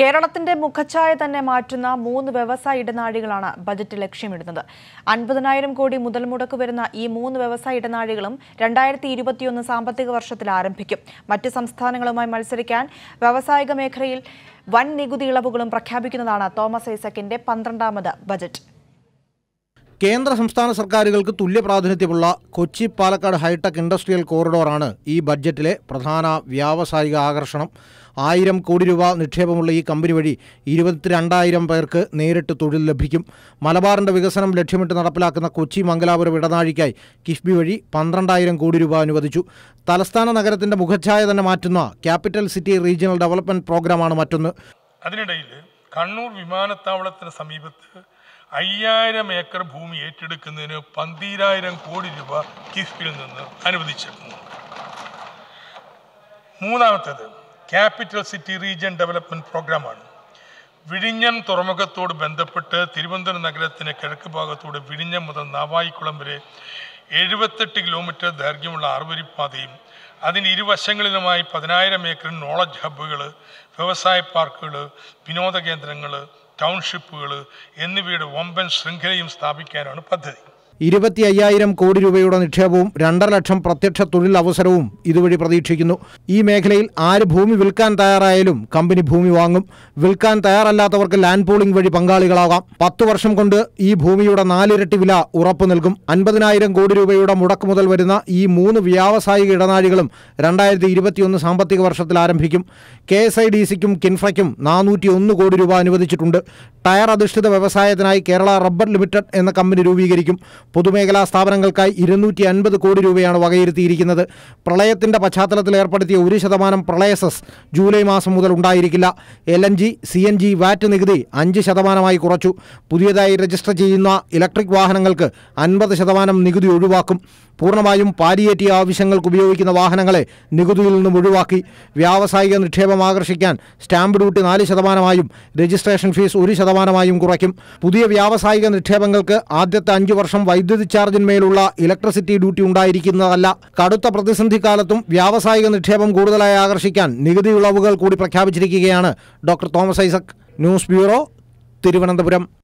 കേരളത്തിന്റെ മുഖച്ഛായ തന്നെ മാറ്റുന്ന മൂന്ന് വ്യവസായ ഇടനാഴികളാണ് ബജറ്റ് ലക്ഷ്യമിടുന്നത് അൻപതിനായിരം കോടി മുതൽ മുടക്ക് വരുന്ന ഈ മൂന്ന് വ്യവസായ ഇടനാഴികളും രണ്ടായിരത്തി ഇരുപത്തിയൊന്ന് സാമ്പത്തിക വർഷത്തിൽ ആരംഭിക്കും മറ്റ് സംസ്ഥാനങ്ങളുമായി മത്സരിക്കാൻ വ്യാവസായിക മേഖലയിൽ വൻ നികുതി ഇളവുകളും പ്രഖ്യാപിക്കുന്നതാണ് തോമസ് ഐസക്കിന്റെ പന്ത്രണ്ടാമത് ബജറ്റ് കേന്ദ്ര സംസ്ഥാന സർക്കാരുകൾക്ക് തുല്യ പ്രാതിനിധ്യമുള്ള കൊച്ചി പാലക്കാട് ഹൈടെക് ഇൻഡസ്ട്രിയൽ കോറിഡോറാണ് ഈ ബഡ്ജറ്റിലെ പ്രധാന വ്യാവസായിക ആകർഷണം ആയിരം കോടി രൂപ നിക്ഷേപമുള്ള ഈ കമ്പനി വഴി ഇരുപത്തിരണ്ടായിരം പേർക്ക് നേരിട്ട് തൊഴിൽ ലഭിക്കും മലബാറിൻ്റെ വികസനം ലക്ഷ്യമിട്ട് നടപ്പിലാക്കുന്ന കൊച്ചി മംഗലാപുരം ഇടനാഴിക്കായി കിഫ്ബി വഴി പന്ത്രണ്ടായിരം കോടി രൂപ അനുവദിച്ചു തലസ്ഥാന നഗരത്തിൻ്റെ മുഖച്ഛായ തന്നെ മാറ്റുന്ന ക്യാപിറ്റൽ സിറ്റി റീജിയണൽ ഡെവലപ്മെൻറ്റ് പ്രോഗ്രാമാണ് മറ്റൊന്ന് അതിനിടയിൽ കണ്ണൂർ വിമാനത്താവളത്തിന് സമീപത്ത് അയ്യായിരം ഏക്കർ ഭൂമി ഏറ്റെടുക്കുന്നതിന് പന്തീരായിരം കോടി രൂപ കിഫ്ബിൽ നിന്ന് അനുവദിച്ചിട്ടുണ്ട് മൂന്നാമത്തേത് ക്യാപിറ്റൽ സിറ്റി റീജിയൻ ഡെവലപ്മെന്റ് പ്രോഗ്രാമാണ് വിഴിഞ്ഞം തുറമുഖത്തോട് ബന്ധപ്പെട്ട് തിരുവനന്തപുരം നഗരത്തിന് കിഴക്ക് ഭാഗത്തോട് വിഴിഞ്ഞം മുതൽ നാവായിക്കുളം വരെ എഴുപത്തെട്ട് കിലോമീറ്റർ ദൈർഘ്യമുള്ള ആറുവരിപ്പാതയും അതിന് ഇരുവശങ്ങളിലുമായി പതിനായിരം ഏക്കർ നോളജ് ഹബ്ബുകൾ വ്യവസായ പാർക്കുകൾ വിനോദ കേന്ദ്രങ്ങൾ ടൗൺഷിപ്പുകൾ എന്നിവയുടെ വമ്പൻ ശൃംഖലയും സ്ഥാപിക്കാനാണ് പദ്ധതി ഇരുപത്തി അയ്യായിരം കോടി രൂപയുടെ നിക്ഷേപവും രണ്ടര ലക്ഷം പ്രത്യക്ഷ തൊഴിൽ അവസരവും ഇതുവഴി പ്രതീക്ഷിക്കുന്നു ഈ മേഖലയിൽ ആര് ഭൂമി വിൽക്കാൻ തയ്യാറായാലും കമ്പനി ഭൂമി വാങ്ങും വിൽക്കാൻ തയ്യാറല്ലാത്തവർക്ക് ലാൻഡ് പോളിംഗ് വഴി പങ്കാളികളാകാം പത്തു വർഷം കൊണ്ട് ഈ ഭൂമിയുടെ നാലിരട്ടി വില ഉറപ്പു നൽകും അൻപതിനായിരം കോടി രൂപയുടെ മുടക്ക് മുതൽ വരുന്ന ഈ മൂന്ന് വ്യാവസായിക ഇടനാഴികളും രണ്ടായിരത്തി ഇരുപത്തിയൊന്ന് സാമ്പത്തിക വർഷത്തിൽ ആരംഭിക്കും കെ എസ് ഐ ഡി സിക്കും കിൻഫ്രയ്ക്കും നാനൂറ്റി ഒന്ന് കോടി രൂപ അനുവദിച്ചിട്ടുണ്ട് ടയർ അധിഷ്ഠിത വ്യവസായത്തിനായി കേരള റബ്ബർ ലിമിറ്റഡ് എന്ന കമ്പനി രൂപീകരിക്കും പൊതുമേഖലാ സ്ഥാപനങ്ങൾക്കായി ഇരുന്നൂറ്റി അൻപത് കോടി രൂപയാണ് വകയിരുത്തിയിരിക്കുന്നത് പ്രളയത്തിന്റെ പശ്ചാത്തലത്തിൽ ഏർപ്പെടുത്തിയ ഒരു ശതമാനം പ്രളയസസ് ജൂലൈ മാസം മുതൽ ഉണ്ടായിരിക്കില്ല L N G C N G VAT നികുതി അഞ്ച് ശതമാനമായി കുറച്ചു പുതിയതായി രജിസ്റ്റർ ചെയ്യുന്ന ഇലക്ട്രിക് വാഹനങ്ങൾക്ക് അൻപത് ശതമാനം നികുതി ഒഴിവാക്കും പൂർണ്ണമായും പാലിയേറ്റീവ് ആവശ്യങ്ങൾക്ക് ഉപയോഗിക്കുന്ന വാഹനങ്ങളെ നികുതിയിൽ നിന്നും ഒഴിവാക്കി വ്യാവസായിക നിക്ഷേപം ആകർഷിക്കാൻ സ്റ്റാമ്പ് ഡ്യൂട്ടി നാല് ശതമാനമായും രജിസ്ട്രേഷൻ ഫീസ് ഒരു ശതമാനമായും കുറയ്ക്കും പുതിയ വ്യാവസായിക നിക്ഷേപങ്ങൾക്ക് ആദ്യത്തെ അഞ്ചു വർഷം വൈദ്യുതി ചാർജിന്മേലുള്ള ഇലക്ട്രിസിറ്റി ഡ്യൂട്ടി ഉണ്ടായിരിക്കുന്നതല്ല കടുത്ത പ്രതിസന്ധി കാലത്തും വ്യാവസായിക നിക്ഷേപം കൂടുതലായി ആകർഷിക്കാൻ നികുതി ഇളവുകൾ കൂടി പ്രഖ്യാപിച്ചിരിക്കുകയാണ് doctor Thomas Isaac news bureau Thiruvananthapuram